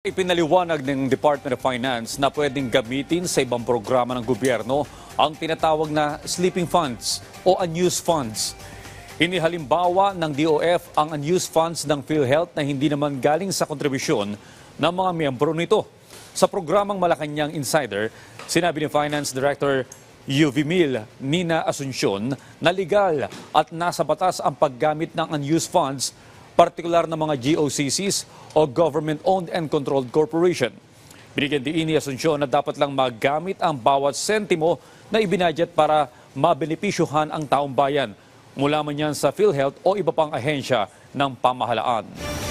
Ipinaliwanag ng Department of Finance na pwedeng gamitin sa ibang programa ng gobyerno ang tinatawag na sleeping funds o unused funds. Inihalimbawa ng DOF ang unused funds ng PhilHealth na hindi naman galing sa kontribusyon ng mga miyembro nito. Sa programang Malacanang Insider, sinabi ni Finance Director UV Mill Nina Asuncion na legal at nasa batas ang paggamit ng unused funds partikular na mga GOCCs o Government-Owned and Controlled Corporation. Binigyan din ni Asunsyon na dapat lang magamit ang bawat sentimo na ibinadget para mabenepisyuhan ang taong bayan mula man yan sa PhilHealth o iba pang ahensya ng pamahalaan.